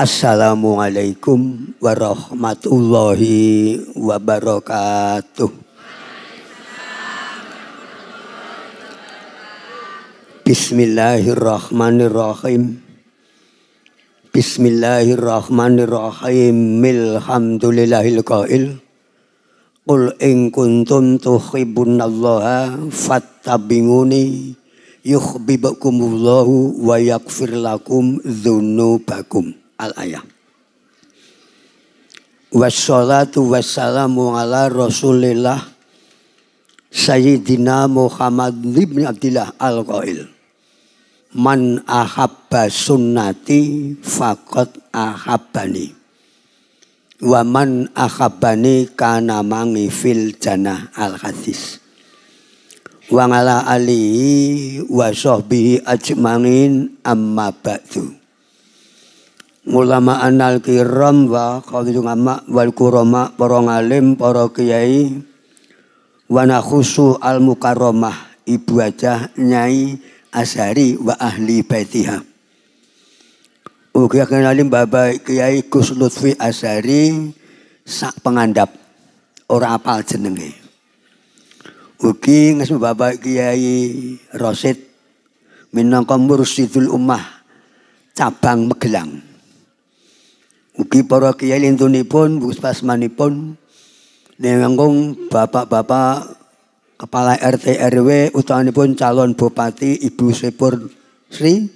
Assalamualaikum warahmatullahi wabarakatuh. Bismillahirrahmanirrahim. Bismillahirrahmanirrahim. Milhamdulillahil qail. Qul in kuntum tuhibbunallaha fattabi'uni yukhbibukumullahu wa yaghfir lakum dzunubakum al-ayah. Wassalatu wassalamu ala rasulillah Sayyidina Muhammad ibn Abdillah al-Qail. Man ahabba sunnati fakot ahabbani. Wa man ahabbani kana mangi fil janah al-hadis wa ngala alihi wa sahbihi ajmangin amma ba'du ulama anal kiram wa qawidung gitu ama wal kurama para ngalim para kiai wana khusu al mukarramah ibu aja nyai asari wa ahli baitiha Ugi akan alim bapak kiai Gus Lutfi Asari sak pengandap ora apal jenenge. Ugi ngesmu bapak kiai Rosid minangka mursidul ummah cabang Megelang. Ugi para kiai lintunipun puspasmanipun nenganggung bapak-bapak kepala RT RW utawanipun calon bupati Ibu Sepur Sri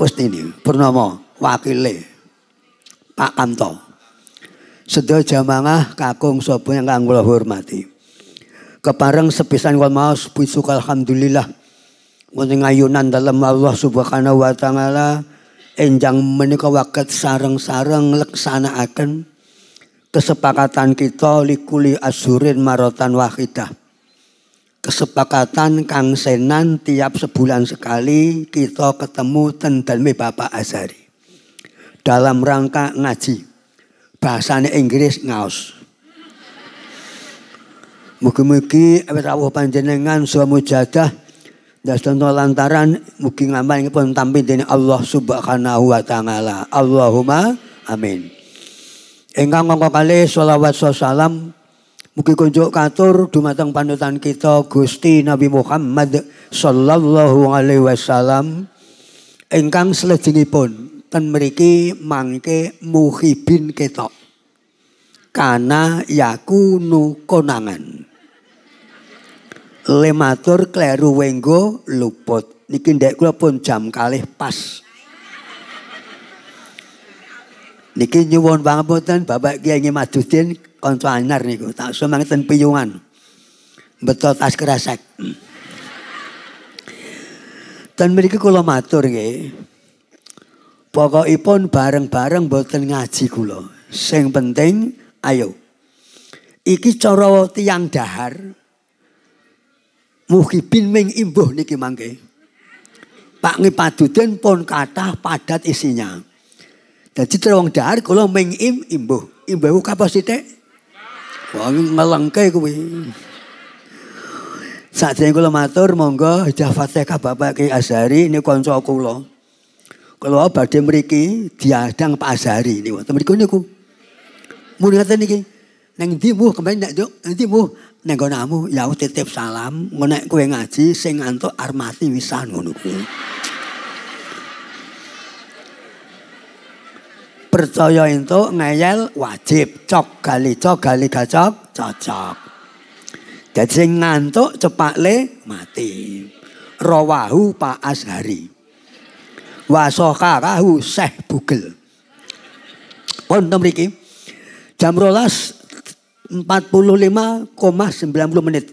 Kustini Purnomo wakile Pak Kanto. Sedo jamangah kakung yang ingkang kula hormati. Kepareng sepisan kula maos puji alhamdulillah wonten ayunan dalam Allah Subhanahu wa taala enjang menika waket sareng-sareng leksanaaken kesepakatan kita likuli asurin marotan wahidah. Kesepakatan kang senan tiap sebulan sekali kita ketemu tendalme Bapak Azari. Dalam rangka ngaji. Bahasanya Inggris ngaus Mugi-mugi awet rawuh panjenengan suwamujadah Dasanto lantaran mugi ngamal pun tampil dening Allah Subhanahu wa taala. Allahumma amin. Engkang ngomong kali sholawat salam mugi kunjuk katur dumateng panutan kita Gusti Nabi Muhammad sallallahu alaihi wasallam ingkang pun ten mriki mangke muhibin ketok kana yakunu konangan lematur kleru wenggo luput. Niki ndek kula pun jam kalih pas. Niki nyuwun pangapunten Bapak Kiai Madudin kanca anyar niku tak sumanten piyungan. Betot tas kerasek. dan mereka kalau matur pokok ipun bareng-bareng boten ngaji kulo. Sing penting ayo. Iki coro tiang dahar Muhibin mengimbuh ming imbuh niki mangke. Pak Ngipadudin pun kata padat isinya. Jadi terwong dahar kalau ming im imbuh. Imbuh kapasite wong ngelengke kuwi. Saat ini kalau matur monggo hijah fatihah Bapak Ki Azhari ini konco kulo. Kalau badhe meriki diadang Pak Azhari niku. Temriku niku. kata ngaten niki Nanti ndi kemarin kembali ndak juk, ndi muh nang gonamu ya titip salam, ngono naik kue ngaji sing ngantuk armati wisan ngono Percaya itu ngeyel wajib, cok gali cok gali gacok cocok. Jadi sing ngantuk le mati. Rawahu Pak Ashari. Wasokarahu Syekh Bugel. Pun mriki. Jam rolas 45,90 menit.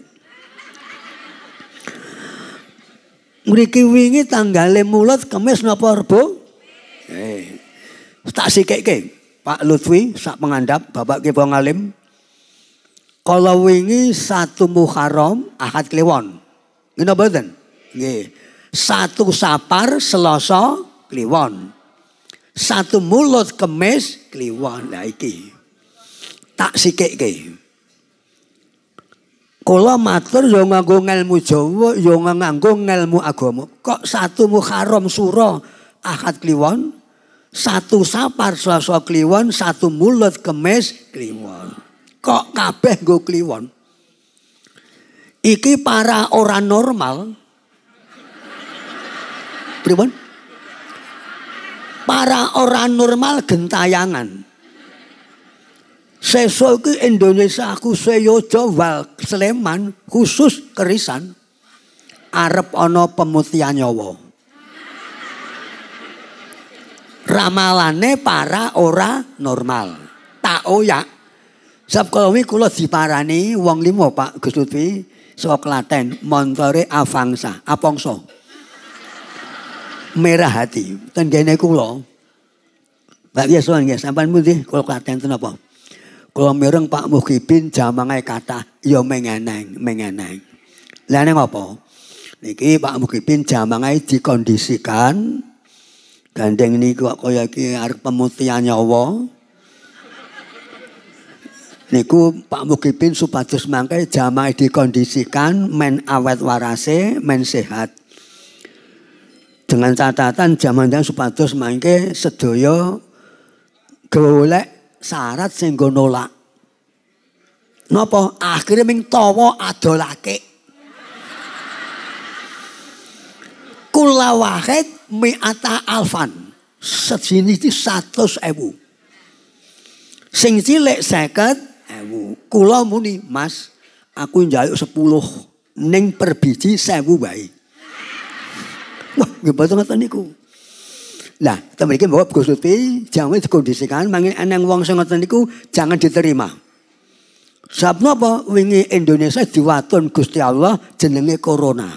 Mriki wingi tanggale mulut Kamis napa Rebo? Eh. Tak sikekke Pak Lutfi sak pengandap Bapak Kipo Ngalim. Kalau wingi satu Muharram Ahad Kliwon. Ngene mboten? Nggih. Satu Sapar Selasa Kliwon. Satu mulut Kamis Kliwon. Lah iki tak si Kula matur ya nganggo ilmu Jawa, ya nganggo ilmu agama. Kok satu muharam Suro Ahad Kliwon, satu Sapar Selasa Kliwon, satu Mulut Kemis Kliwon. Kok kabeh nggo Kliwon? Iki para orang normal. Pripun? Para orang normal gentayangan. Seso itu Indonesia aku seyo wal Sleman khusus kerisan. Arep ana pemutihan nyawa. Ramalane para ora normal. Tak oyak. Sab kalau kula diparani wong limo Pak Gus Lutfi saka montore avangsa Apongso. Merah hati. Tenggene kula. Pak Yesuan nggih sampean mudi kula Klaten tenapa? Kalau mireng Pak Mukibin jamangai kata ya yo mengeneng, mengeneng. lainnya ngopo? Niki Pak Mukibin jamangai dikondisikan gandeng niku kok kaya iki arep pemutihan nyawa. Niku Pak Mukibin supados mangke jamange dikondisikan men awet warase, men sehat. Dengan catatan zaman yang supados mangke sedaya golek syarat sing nggo nolak. Napa? akhirnya ming tawa adolake. Kula wahid mi'ata alfan. Sejini di 100 ewu. Sing cilik 50 ewu. Kula muni, Mas, aku njaluk 10 neng per biji 1000 baik, Wah, nggih boten niku. Lah, kita mriki bahwa Gusti jangan dikondisikan mangin eneng wong sing ngoten niku jangan diterima. Sebab napa wingi Indonesia diwaton Gusti Allah jenenge corona.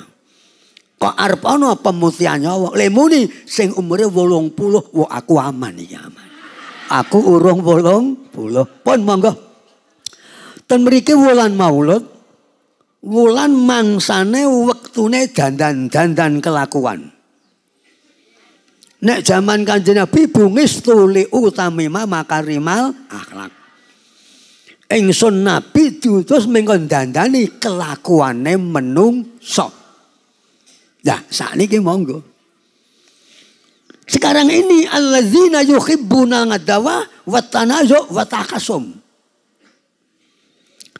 Kok arep ana pemutihan nyawa? Lemuni sing umure 80 wo aku aman iki iya, aman. Aku urung 80 pun monggo. Ten mriki wulan Maulud wulan mangsane wektune dandan-dandan kelakuan. Nek zaman kanjeng Nabi Bungis tuli utami mama karimal akhlak. Ingsun Nabi diutus mengko dandani kelakuane sok. Nah, saat ini monggo. Sekarang ini alladzina yuhibbuna ngadawa wa tanazu wa takasum.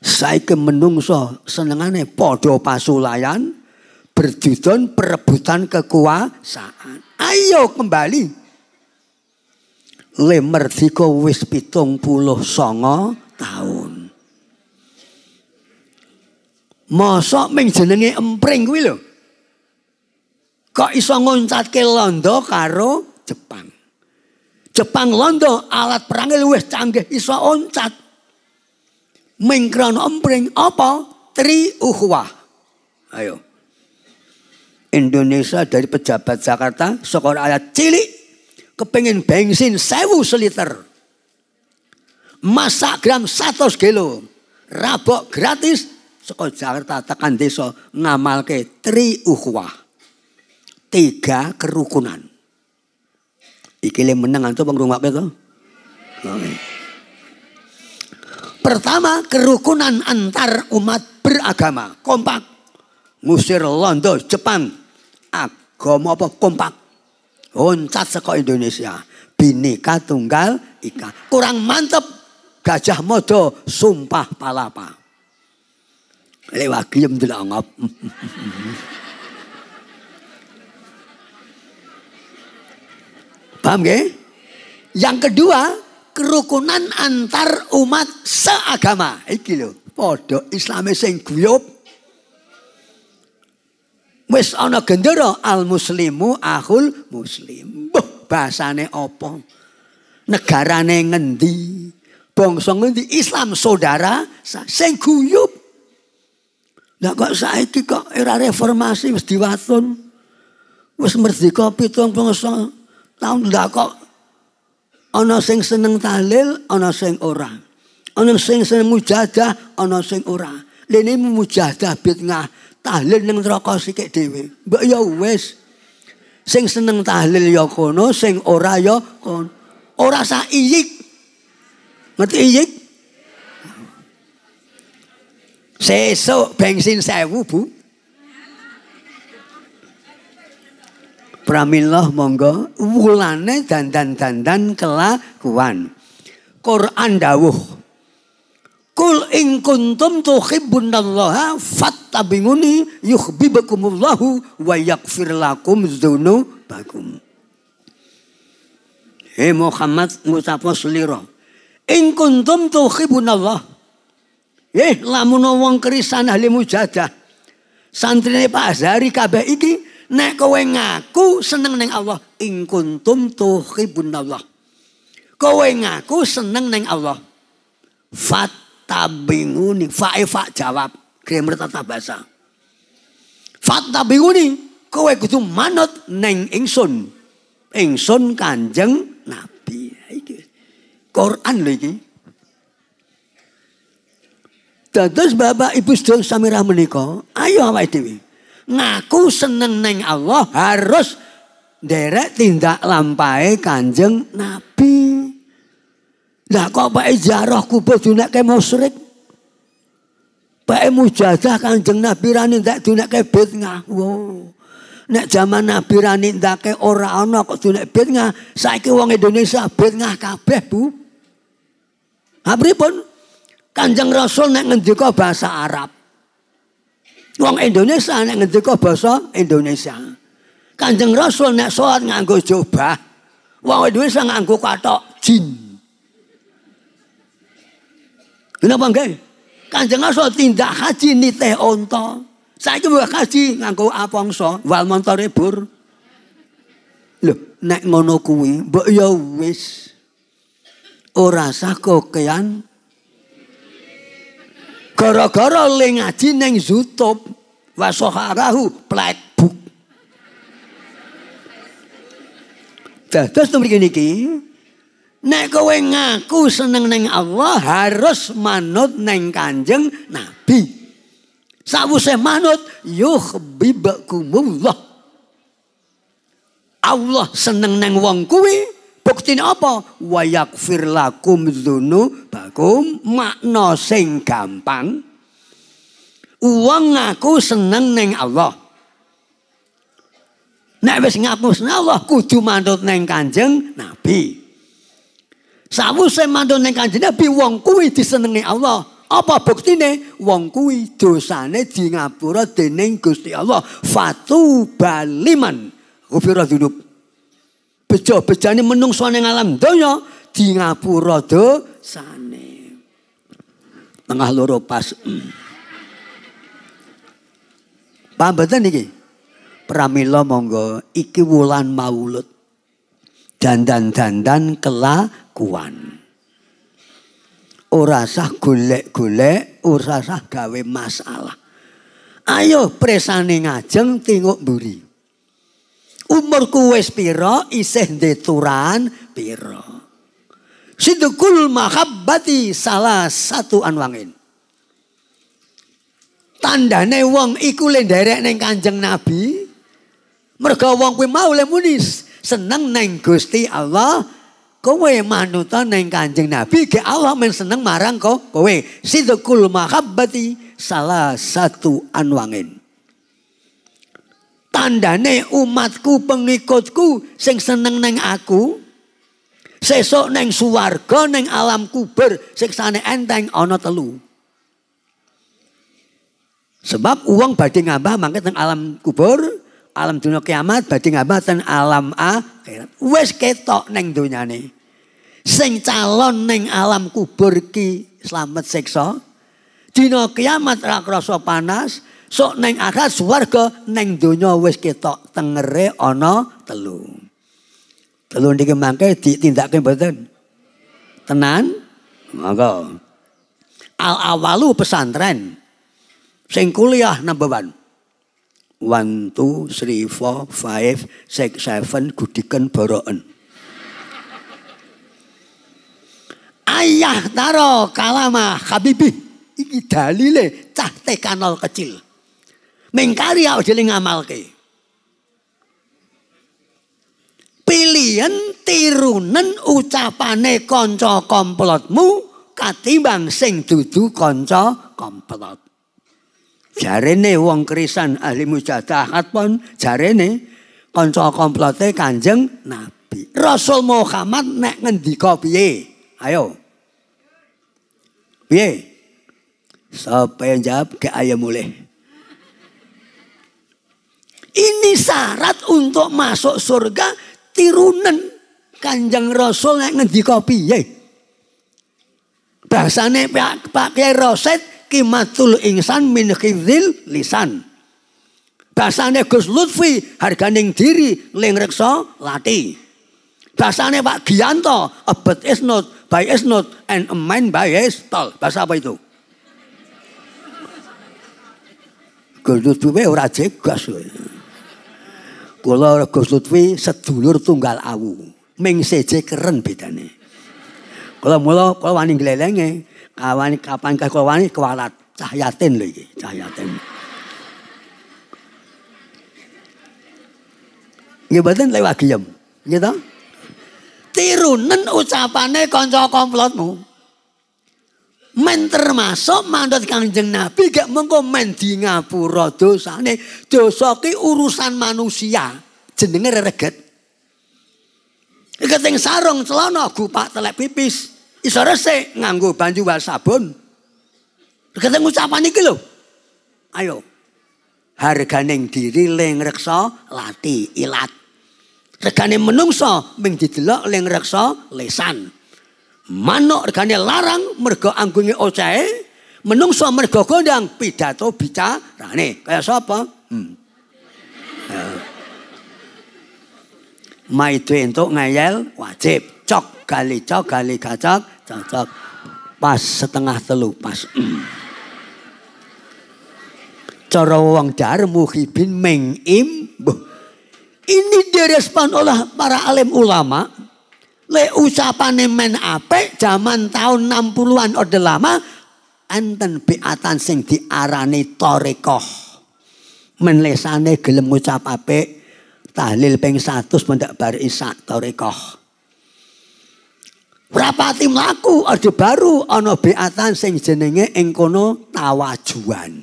Saiki menungso senengane padha pasulayan berdudun perebutan kekuasaan. Ayo kembali. Le merdika wis pitung puluh songo tahun. masa ming jenenge empring kuwi lho. Kok iso ke londo karo Jepang. Jepang londo alat perangnya luwes canggih iso oncat. Ming empring apa? Tri uhwah. Ayo. Indonesia dari pejabat Jakarta sekolah ayat cilik kepengen bensin sewu seliter. Masak gram satu kilo. Rabok gratis sekolah Jakarta tekan desa ngamal ke tri uhwah. Tiga kerukunan. Iki yang menang antum pengrungak itu. betul. Pertama kerukunan antar umat beragama kompak. Musir Londo Jepang agama apa kompak. Loncat saka Indonesia. Bineka Tunggal Ika. Kurang mantep Gajah Modo sumpah palapa. Lewat gelem delongop. Paham gak? Yang kedua, kerukunan antar umat seagama. Iki lho, podo Islame sing guyub Wis ana gendera al muslimu ahul muslim. Buh, bahasane apa? Negarane ngendi? Bangsa ngendi? Islam saudara sing guyub. Lah kok saiki kok era reformasi wis diwatun. Wis merdeka 70 tahun lah kok ana sing seneng tahlil, ana sing ora. Ana sing seneng mujahadah, ana sing ora. Lene mujahadah bid'ah tahlil ning neraka sikik dhewe. Mbok ya wis. Sing seneng tahlil ya kono, sing ora ya kono. Ora sak iyik. Ngerti iyik? Sesuk bensin sewu, Bu. pramilah monggo wulane dandan-dandan kelakuan. Quran dawuh Kul in kuntum tuhibbunallaha fattabinguni yuhibbukumullahu wa yakfir lakum dzunubakum. Hei Muhammad ngucapno selira. In kuntum tuhibbunallaha. Eh lamun wong krisan ahli mujadah. Santrine Pak Azhari kabeh iki nek kowe ngaku seneng ning Allah in kuntum tuhibbunallaha. Kowe ngaku seneng ning Allah. Fat tabinguni. Fa'e fa jawab. Grammar tata bahasa. Fat tabinguni. Kowe kudu manut neng ingsun. Ingsun kanjeng nabi. Iki. Quran lho iki. Dados Bapak Ibu sedang samirah menika, ayo awake dhewe. Ngaku seneng neng Allah harus derek tindak lampahe Kanjeng Nabi. Lah kok pakai ziarah kubur Mosrik, musyrik? Pakai mujadah Kanjeng Nabi ra nindak dunekke bid'ah. Wow. Nek zaman Nabi ra nindake ora ana kok dunek bid'ah. Saiki wong Indonesia bid'ah kabeh, Bu. pun Kanjeng Rasul nek ngendika bahasa Arab. Wong Indonesia nek ngendika bahasa Indonesia. Kanjeng Rasul nek soal nganggo jubah, wong Indonesia nganggo katok jin. Kenapa nggih? Kanjeng Rasul tindak haji nitih onto. Saiki mbok haji ngaku apongso, wal montore bur. Lho, nek ngono kuwi, mbok ya wis ora sah kokean. Gara-gara le ngaji neng zutop, wasoharahu black book. Dados to mriki Nek kowe ngaku seneng neng Allah harus manut neng kanjeng Nabi. Sawuse manut yuhibbukumullah. Allah seneng neng wong kuwi bukti apa? Wa yakfir lakum dzunubakum makna sing gampang. Uang ngaku seneng neng Allah. Nek wis ngaku seneng Allah kudu manut neng Kanjeng Nabi. Sawuse mantune Kanjeng Nabi wong kuwi disenengi Allah. Apa buktine? Wong kuwi dosane di ngapura dening Gusti Allah. Fatu baliman. kufirah dzunub. Bejo-bejane menungso ning alam doyo di ngapura dosane. Tengah loro pas. Paham mboten iki? Pramila monggo iki wulan Maulud dandan-dandan kelakuan. Ora sah golek-golek, ora sah gawe masalah. Ayo presane ngajeng tinguk mburi. Umurku wis pira, isih deturan pira. Sidukul mahabbati salah satu anwangin. Tandane wong iku le nderek ning Kanjeng Nabi. Mergo wong kuwi mau le munis seneng neng Gusti Allah kowe manutan neng Kanjeng Nabi ke Allah men seneng marang ko kowe sidqul mahabbati salah satu anwangin tandane umatku pengikutku sing seneng neng aku sesok neng suwarga neng alam kubur siksane enteng ana telu sebab uang badhe ngambah mangkat neng alam kubur alam dunia kiamat badhe ngambatan alam akhirat. wes ketok dunia nih, Sing calon neng alam kubur ki selamat siksa. Dina kiamat rakroso panas, sok neng akhirat swarga neng dunia wes ketok tengere ono telu. Telu niki mangke ditindakake mboten. Tenan? Monggo. Al awalu pesantren. Sing kuliah number one. One two three four five six seven gudikan boroen. Ayah taro kalama habibi. Iki dalile cah tekanol kecil. Mengkari awak ngamal ngamalke. Pilihan tirunen ucapane konco komplotmu katimbang sing dudu konco komplot. Jarene wong krisan ahli mujadahat pun jarene konco komplote Kanjeng Nabi. Rasul Muhammad nek ngendika piye? Ayo. Piye? Sapa yang jawab ke ayam mulai. Ini syarat untuk masuk surga tirunan Kanjeng Rasul nek ngendika piye? Bahasane Pak Pak Kyai Rosid kimatul insan min khidil lisan. Bahasanya Gus Lutfi harganing diri ling reksa lati. Bahasanya Pak Gianto a bird is not by is not and a man by is tall. Bahasa apa itu? Gus Lutfi ora jegas kowe. Kula Gus Lutfi sedulur tunggal awu. Ming seje keren bedane. Kula mula kula wani glelenge kawani kapan ke kawani kewalat cah lagi, lho iki, lewat giyem, gitu Tirunen ucapane konco komplotmu. men termasuk mandat Kanjeng Nabi gak mengko men di ngapura dosane dosa ki urusan manusia jenenge rereget keting sarung celana gupak telek pipis iso resik nganggo banyu wa sabun. Regete ngucapan iki lho. Ayo. Harganing diri leng reksa lati ilat. Regane menungso ming didelok leng reksa lesan. Manuk regane larang mergo anggunge ocahe, menungso mergo gondang pidato bicara nih kayak siapa? Hmm. Eh. Maidu entuk ngayel wajib cok gali cok gali gacok cocok pas setengah telu pas cara wong dar muhibin mengim ini direspon oleh para alim ulama le usapane men ape zaman tahun 60-an orde lama enten biatan sing diarani torekoh menlesane gelem ngucap ape tahlil ping satus mendak bar isak torekoh Rapati mlaku orde baru ana beatan sing jenenge ing kono tawajuan.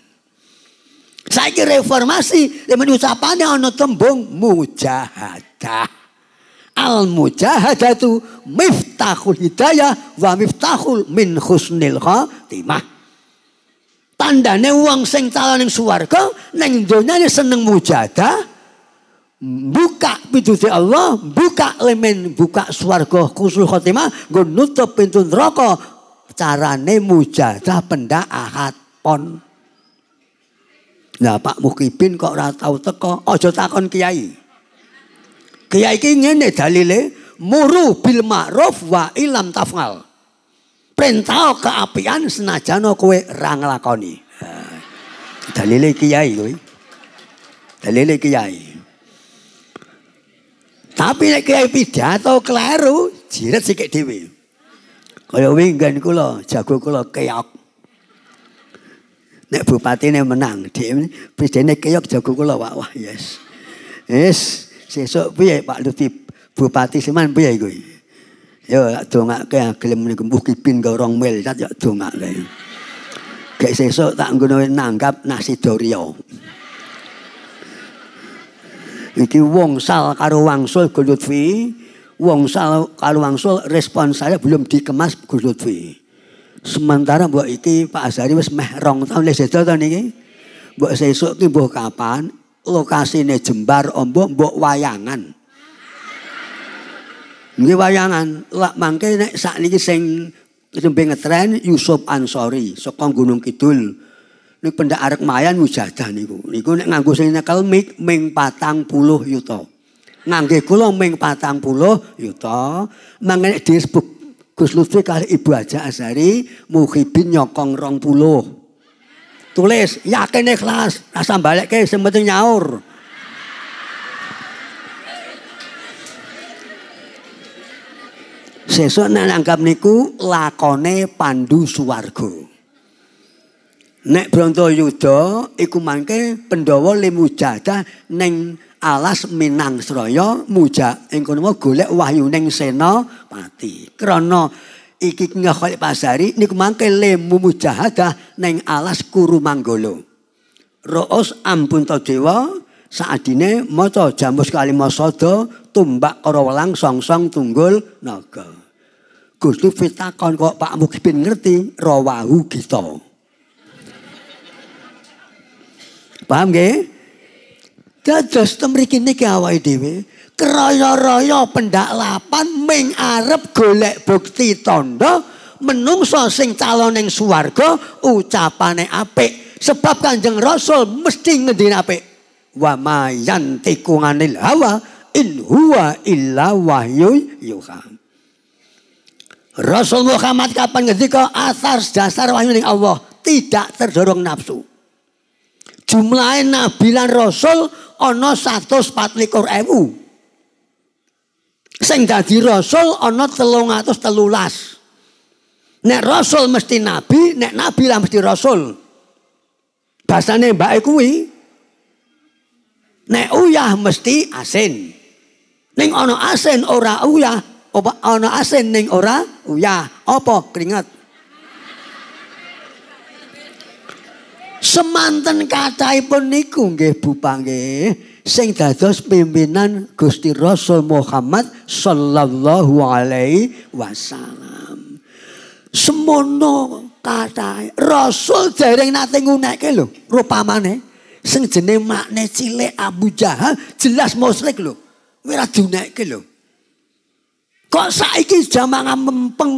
Saiki reformasi demen usapane anu tembung mujahadah. Al tu miftahul hidayah wa miftahul min husnil khatimah. Tandane wong sing calon ning swarga ning donyane seneng mujahadah buka pintu di Allah, buka lemen, buka swarga kusul khotimah, gue nutup pintu neraka. Carane mujadah pendaahat pon. Nah Pak Mukibin kok ora tau teko, aja takon kiai. Kiai iki ngene dalile, muru bil ma'ruf wa ilam tafal. Perintah keapian senajan kowe ra nglakoni. Dalile kiai kuwi. Dalile kiai. Tapi nek kiai pidato keliru, jirat sikit dhewe. Kaya winggan kula, jago kula keok. Nek bupatine menang, dhek presidene keok jago kula wah wah yes. Yes, sesok piye Pak Lutfi bupati Sleman piye iku? Ya ke gelem niku mbuh kipin ke rong mil cat ya dongake. Kayak sesok tak nggono nanggap nasi dorio. Iki sal karo wangsul Gus Lutfi, sal karo wangsul respon saya belum dikemas Gus Lutfi. Sementara mbok iki Pak Azhari wis meh rong tahun wis sedo to niki. Mbok sesuk ki mbok kapan lokasine Jembar Ombo mbok wayangan. Nggih wayangan, lak mangke nek sakniki sing nembe ngetren Yusuf Ansori saka Gunung Kidul. Ini pendak arek mayan mujadah niku. Niku nek nganggo sing nekel mik ming 40 yuta. Nangge kula ming 40 yuta. Mangke disebut Gus Lutfi kali Ibu Haja Azari muhibin nyokong 20. Tulis yakin ikhlas, rasa balik ke penting nyaur. Sesuk nek anggap niku lakone pandu Suwargo Nek Yudo iku mangke le limujadah neng alas Minangsraya mujak ing wahyu golek seno pati krono iki ngekholik pasari niku mangke limu mujahadah neng alas manggolo Roos ampun ta dewa ini maca jamus kalima sada tumbak song songsong tunggul naga. Gusti pitakon kok Pak Mukibin ngerti rawahu gitu. Paham gak? Dados temriki niki awake dhewe kraya-raya pendaklapan ming arep golek bukti tanda menungso sing calon ning swarga ucapane apik sebab Kanjeng Rasul mesti ngendini apik. Wa mayantiku anil hawa in huwa illa wahyu yuha. Rasul Muhammad kapan ngendika asar dasar wahyu ning Allah tidak terdorong nafsu. Jumlahnya nabi lan rasul ana 124.000. Sing dadi rasul telung atau telulas. Nek rasul mesti nabi, nek nabi lah mesti rasul. Basane mbake kuwi. Nek uyah mesti asin. Ning ono asin ora uyah, apa ono asin ning ora uyah, apa keringat. Semanten katai niku nggih Bupa nggih sing dados pimpinan Gusti Rasul Muhammad sallallahu alaihi wasallam. Semono katai Rasul jaring nate ngunekke Rupa rupamane sing jeneng makne cile Abu Jahal jelas musyrik lho. Ora diunekke lho. Kok saiki mempeng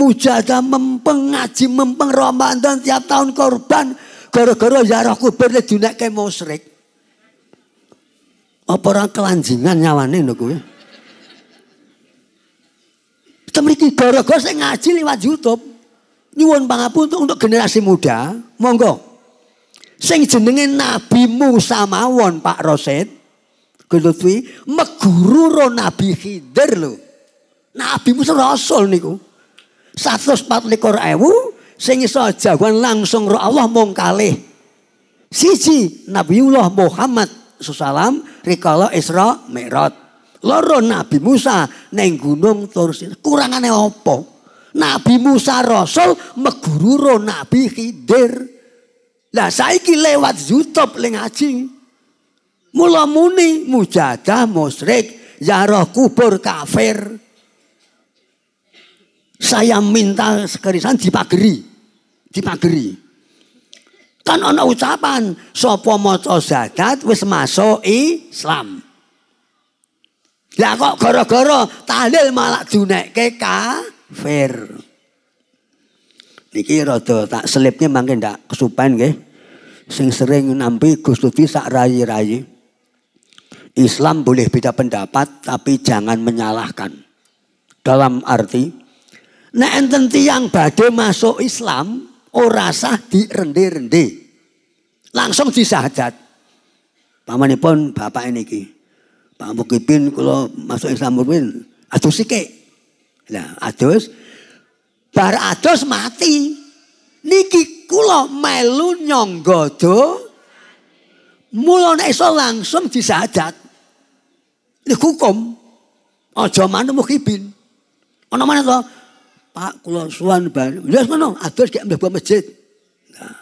mujaja mempeng ngaji mempeng Ramadan tiap tahun korban Gara-gara ziarah ya kubur le dinekke musyrik. Apa orang kelanjingan nyawane lho kowe? Temriki gara-gara saya ngaji liwat YouTube. Nyuwun pangapunten untuk generasi muda, monggo. Sing jenenge Nabi Musa mawon Pak Roset. Kulutwi meguru ro Nabi Khidir lho. Nabi Musa rasul niku. 144 ewu Sing iso jawaban langsung roh Allah mung kalih. Siji Nabiullah Muhammad sesalam rikala Isra Mi'raj. Loro Nabi Musa neng gunung Tursin. Kurangane apa? Nabi Musa rasul meguru Roh Nabi Khidir. Lah saiki lewat YouTube ling ngaji. Mula muni mujadah musyrik ya roh kubur kafir. saya minta sekerisan dipageri dipageri. Kan ana ucapan sapa maca zakat wis masuk Islam. Lah kok gara-gara tahlil malah dunekke kafir. Niki rada tak selipnya mangke ndak kesupan nggih. Sing sering nampi Gus Lutfi sak rayi-rayi. Islam boleh beda pendapat tapi jangan menyalahkan. Dalam arti nek enten tiyang badhe masuk Islam ora sah direndi-rendi. Langsung disahajat. Pamanipun bapak niki. Pak Mukipin kalau masuk Islam Mukipin adus sike. Nah, adus bar adus mati. Niki kula melu nyangga do. Mula nek iso langsung disajat. Ini hukum. Aja manut Mukipin. Ana manut to? Pak kulo suan bar. Wis iya, ngono, adus gek mlebu masjid. Nah,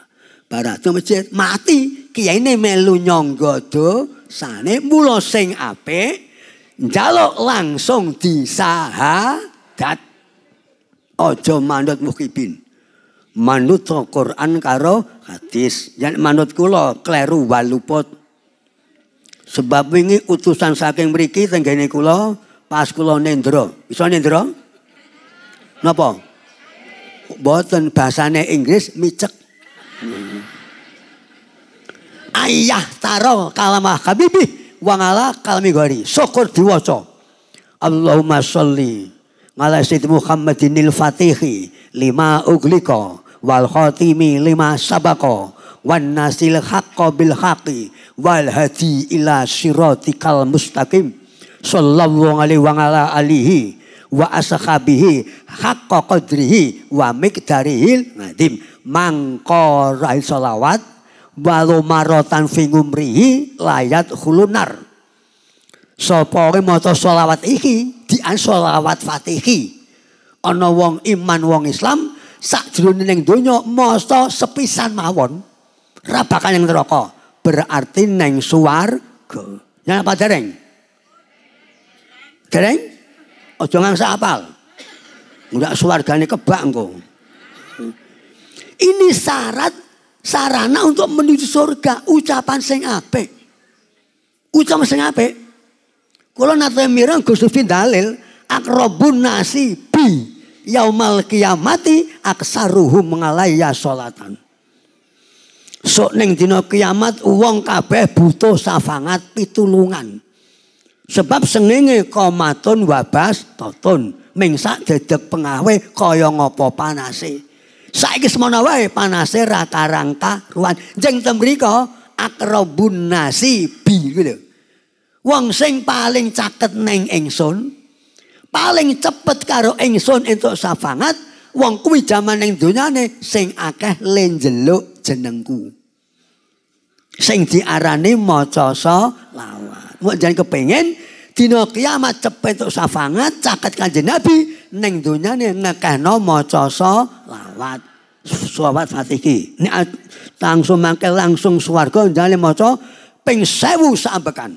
barate masjid mati, kiyaine melu nyangga dosane mula sing ape njaluk langsung di disahadat. ojo manut mukibin. Manut Quran karo hadis. Yen manut kulo kleru waluput. Sebab wingi utusan saking mriki tenggene kulo pas kulo nendro, Bisa nendro? Napa? Boten bahasane Inggris micek. Ayah taro kalamah kabibi wangala kalmi gori. Syukur diwaca. Allahumma sholli ala Sayyid Muhammadinil Fatihi lima ugliko wal khatimi lima sabako wan nasil haqqo bil haqqi wal hadi ila siratikal mustaqim sallallahu alaihi wa ala alihi wa ashabihi haqqa qadrihi wa miqdarihil nadim rai salawat walau marotan fingumrihi layat hulunar sopore moto solawat iki dian solawat fatihi ana wong iman wong islam sakjroning ning donya maca sepisan mawon ra bakal ning neraka berarti ning suwarga ya apa dereng dereng Ojo ngangsa apal. Enggak suwargane kebak engko. Ini syarat sarana untuk menuju surga, ucapan sing apik. Ucapan sing apik. Kula nate mireng Gusti dalil akrobun nasibi yaumal kiamati aksaruhu mengalaya sholatan. Sok ning dina kiamat wong kabeh butuh safangat pitulungan. Sebab sengenge komatun wabas totun. Mingsak dedek pengawe kaya ngopo panase. Saiki semono wae panase rata-rangka ruan. Jeng temriko nasi nasibi gitu. Wong sing paling caket neng engson, paling cepet karo engson entuk safangat, wong kuwi jaman ning donyane sing akeh lenjeluk jenengku. Sing diarani maca lawan. Mau jangan kepengen dina kiamat cepet safangat caket kanjeng Nabi ning donyane ngekehno maca lawat suwat fatiki. ini langsung mangkel langsung swarga jadi maca co 1000 sambekan.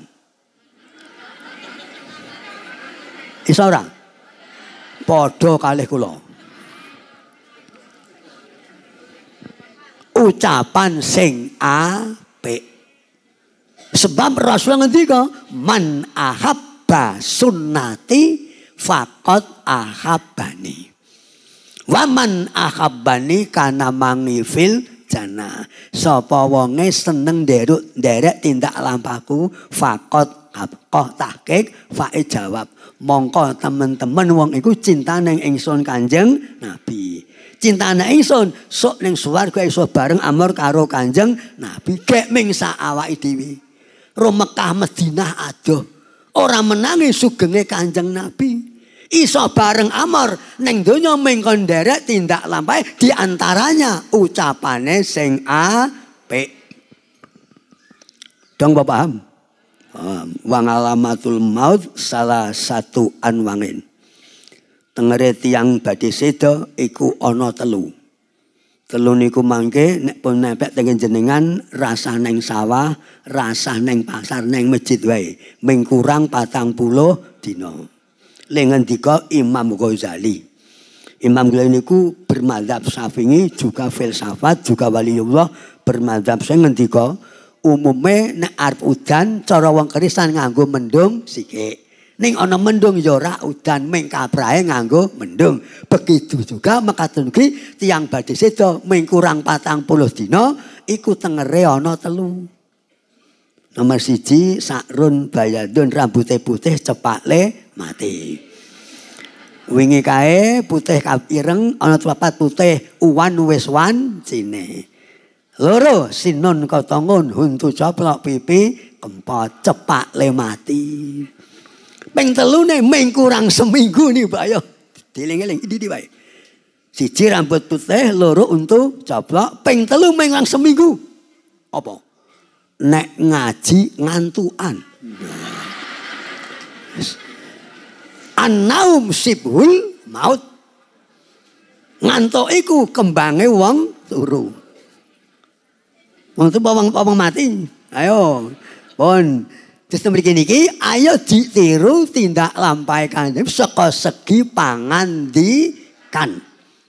Isa orang Podo kalih kula. Ucapan sing apik. Sebab Rasulullah ketiga "Man ahabba sunnati faqad ahabbani." Waman ahabbani kana mangifil jana. Sapa wonge seneng deruk derek tindak lampaku faqad abqah tahqiq fae jawab. Mongko temen-temen wong iku neng ingsun Kanjeng Nabi. Cinta neng ingsun sok ning swarga iso bareng amor karo Kanjeng Nabi gek ming sak awake dhewe roh Mekah Madinah adoh. Ora menangi sugenge Kanjeng Nabi. Iso bareng amar neng donya ming nderek tindak lampahe diantaranya ucapannya sing apik. Dong Bapak paham? Um, wang alamatul maut salah satu anwangin. Tengere tiang badhe sedo iku ono telu. Telu niku mangke nek pun nempek tengen jenengan rasa neng sawah, rasa neng pasar neng masjid wae. Ming kurang patang puluh dino. Le ngendika Imam Ghazali. Imam Ghazali niku bermadzhab Syafi'i juga filsafat juga waliullah bermadzhab sing ngendika umume nek arep udan cara wong Kristen nganggo mendung sikik. Ning ana mendung yora ya udan ming kabrahe nganggo mendung. Begitu juga mekaten ugi tiyang badhe sedo ming kurang 40 dina iku tengere ana telu. Nomor siji sakrun bayadun rambute putih le mati. Wingi kae putih kapireng ana papat putih uwan wis wan cine. Loro sinun katongon huntu coplok pipi kempot cepak le mati. Ping telune kurang seminggu nih Pak yo. Ya. Diling-eling iki bae. Siji rambut putih, loro untu coplok, ping telu ming lang seminggu. Apa? Nek ngaji ngantuan. Anaum sibul maut. Ngantuk iku kembange wong turu. Wong bawang bawang mati. Ayo, pon. Bon. Terus mriki ki, ayo ditiru tindak lampai Kanjeng seko segi pangan di kan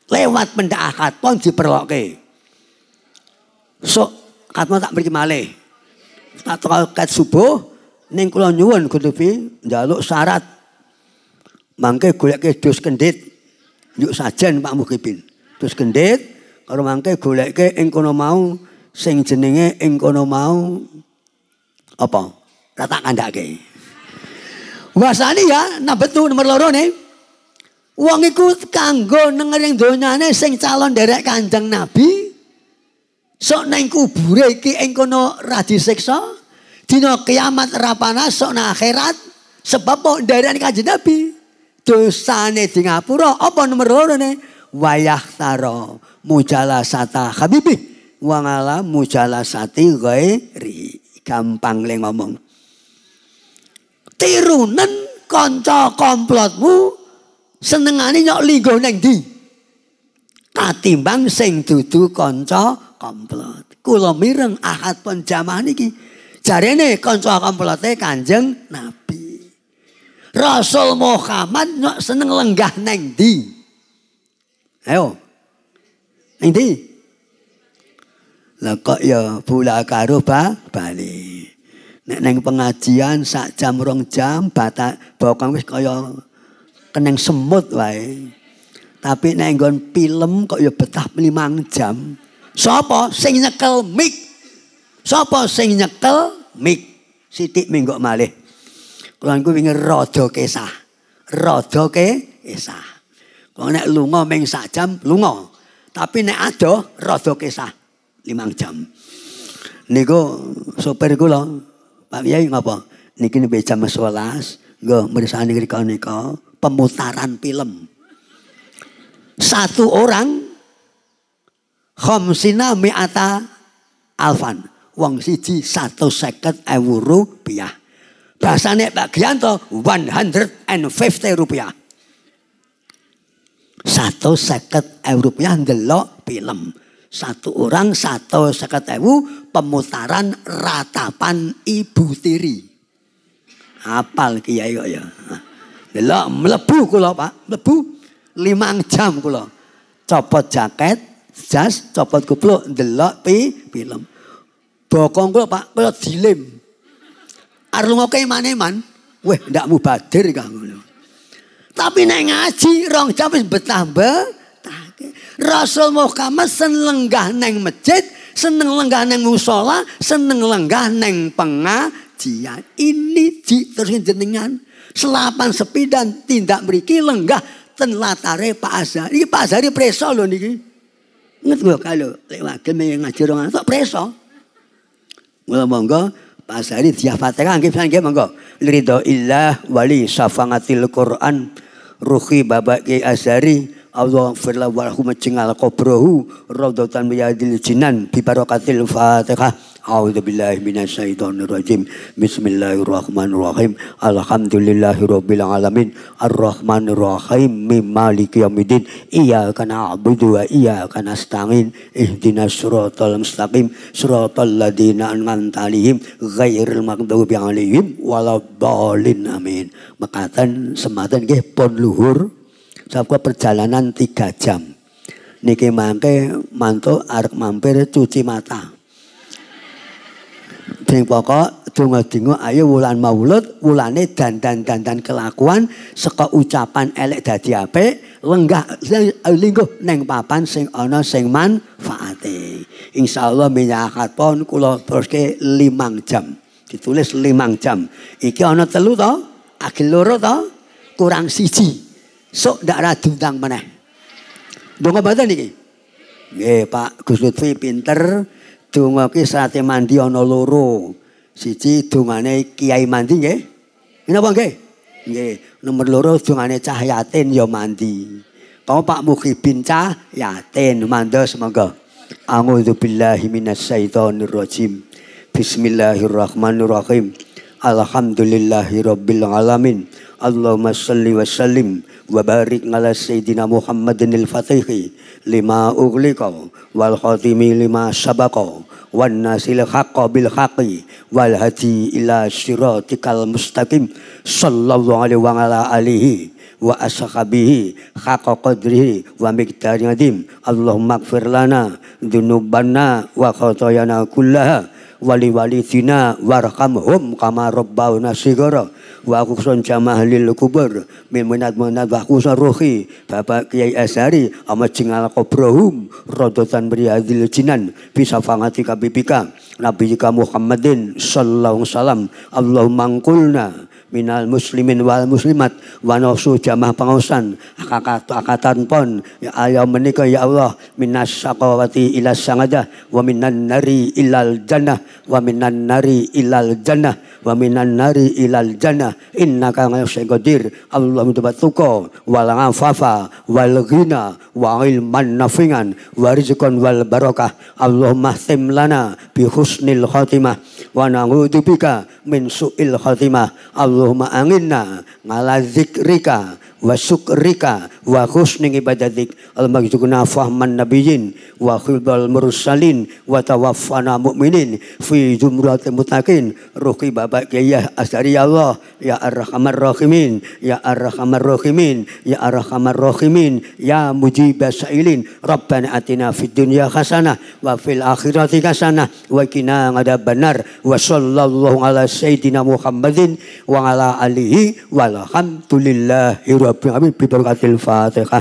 Lewat benda pon pun diperlokke. So, mau tak beri male. Tak kat subuh neng kulo nyuwun Gusti jaluk syarat. Mangke ke dus kendit Yuk sajen Pak Mukipin. Dus kendit kalau mangke goleke ke engkau mau sing jenenge engkau mau apa? tak kandhake. Wasani ya betul nomor loro ne. Wong iku kanggo nengering donyane sing calon derek Kanjeng Nabi. Sok neng kubure iki ing kono ra disiksa. kiamat rapanas so sok nang akhirat sebab mau derek Kanjeng Nabi. Dosane di ngapura apa nomor loro nih, Wayah taro mujala sata habibi. Wangala mujala sati ri Gampang le ngomong. Tirunan kanca komplotmu senengane nyok linggo ning ndi katimbang sing dudu kanca komplot kula mireng ahad penjamah niki jarene kanca komplote Kanjeng Nabi Rasul Muhammad nyok seneng lenggah neng di, ayo neng di lah kok ya pula karuba balik. Nek neng pengajian sak jam rong jam bata bokong wis kaya keneng semut wae. Tapi nek nggon film kok ya betah limang jam. Sopo sing nyekel mic? Sopo sing nyekel mic? Sitik minggok malih. Kula niku wingi rada kesah. Rada kesah. Kok nek lunga ming sak jam lunga. Tapi nek ado rada kesah limang jam. Niku sopir kula Pak Kiai ngapa? Niki nembe jam 11, nggih diri kau niko pemutaran film. Satu orang khamsina mi'ata alfan. Wong siji second ewu rupiah. Bahasane Pak Gianto 150 rupiah. Satu seket ewu rupiah ndelok film. Satu orang satu seketewu pemutaran ratapan ibu tiri. Apal kiai kok ya. Delok melebu kula Pak, mlebu limang jam kula. Copot jaket, jas, copot kupluk, delok pi film. Bokong kula Pak, kula dilem. Arep lunga iman-iman. Weh, ndak mubadir kang Tapi nek ngaji rong jam wis betah Rasul Muhammad seneng lenggah neng masjid, seneng lenggah neng musola, seneng lenggah neng pengajian. Ini ji terus jenengan selapan sepi dan tindak beriki lenggah ten latare Pak Azhari. Pak Azhari preso loh niki. Ingat gue kalau lewat yang ngaji orang itu preso. Mula monggo Pak Azhari dia fatihah nggih nggih monggo. Ridho illah wali safangatil Quran ruhi babak Ki Azhari Allah firla warhum cingal kobrohu raudatan biyadil jinan di barokatil fatihah A'udzu billahi minasyaitonir rajim. Bismillahirrahmanirrahim. Alhamdulillahirabbil alamin. Arrahmanir Mimaliki Maliki yaumiddin. Iyyaka na'budu wa iyyaka nasta'in. Ihdinas shiratal mustaqim. Shiratal ladzina an'amta 'alaihim ghairil maghdubi 'alaihim waladdallin. Amin. Mekaten sematen nggih pon luhur Sabku perjalanan tiga jam. Niki mangke mantuk arek mampir cuci mata. Sing pokok donga-donga ayo wulan maulud, wulane dandan-dandan kelakuan seko ucapan elek dadi apik, lenggah linggo neng papan sing ono sing manfaate. Insyaallah minyakat pon terus ke limang jam. Ditulis limang jam. Iki ono telu to? Agel loro to? Kurang siji. Sok ndak ra diundang meneh. Donga mboten iki? Nggih, Pak Gus Lutfi pinter. Donga ki sate mandi ana loro. Siji dongane Kiai Mandi nggih. Menapa nggih? Nggih, nomor loro dongane Cahyatin ya mandi. Kamu Pak Mukhibin Cahyatin mandos monggo. A'udzubillahi minasyaitonirrajim. Bismillahirrahmanirrahim. Alhamdulillahi Rabbil Alamin Allahumma salli wa sallim wa barik ala Sayyidina Muhammadin al-Fatihi lima ughliqa wal khatimi lima sabaqa wan nasil haqqa bil haqqi wal hadi ila siratikal mustaqim sallallahu alaihi wa ala alihi wa ashabihi haqqa qadrihi wa miqdari adim Allahumma gfir lana dhunubanna wa khatayana kullaha wali wali walidina warhamhum kama robbau nasigoro wa kusun jamah lil kubur mimunat munat wa kusun rohi bapak kiai asari ama jingal kubrohum rodotan berihadil jinan bisa fangati kabibika nabi jika muhammadin sallallahu salam Allah angkulna minal muslimin wal muslimat wa nafsu jamah pengawasan akatan pon ya ayam menikah ya Allah minas sakawati ilas sangaja wa minan nari ilal jannah wa minan nari ilal jannah wa minan nari ilal jannah innaka ngasegodir Allah mutabatuko wal afafa wal ghina wa ilman nafingan wa rizikon wal barokah Allahumma mahtim lana bi husnil khatimah wa nangudubika min su'il khatimah Allah Allahumma anginna ala zikrika wa syukrika wa husni ibadatik al fahman nabiyyin wa mursalin wa tawaffana mu'minin fi jumratil mutakin ruqi babak ya asari Allah ya arhamar rahimin ya arhamar rahimin ya arhamar rahimin ya mujibas sailin rabbana atina fid dunya hasanah wa fil akhirati hasanah wa qina benar, wa sallallahu ala sayyidina muhammadin wa ala alihi walhamdulillahi jawabnya kami bibarokatil fatihah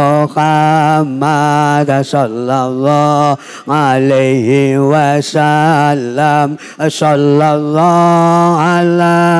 محمد صلى الله عليه وسلم صلى الله على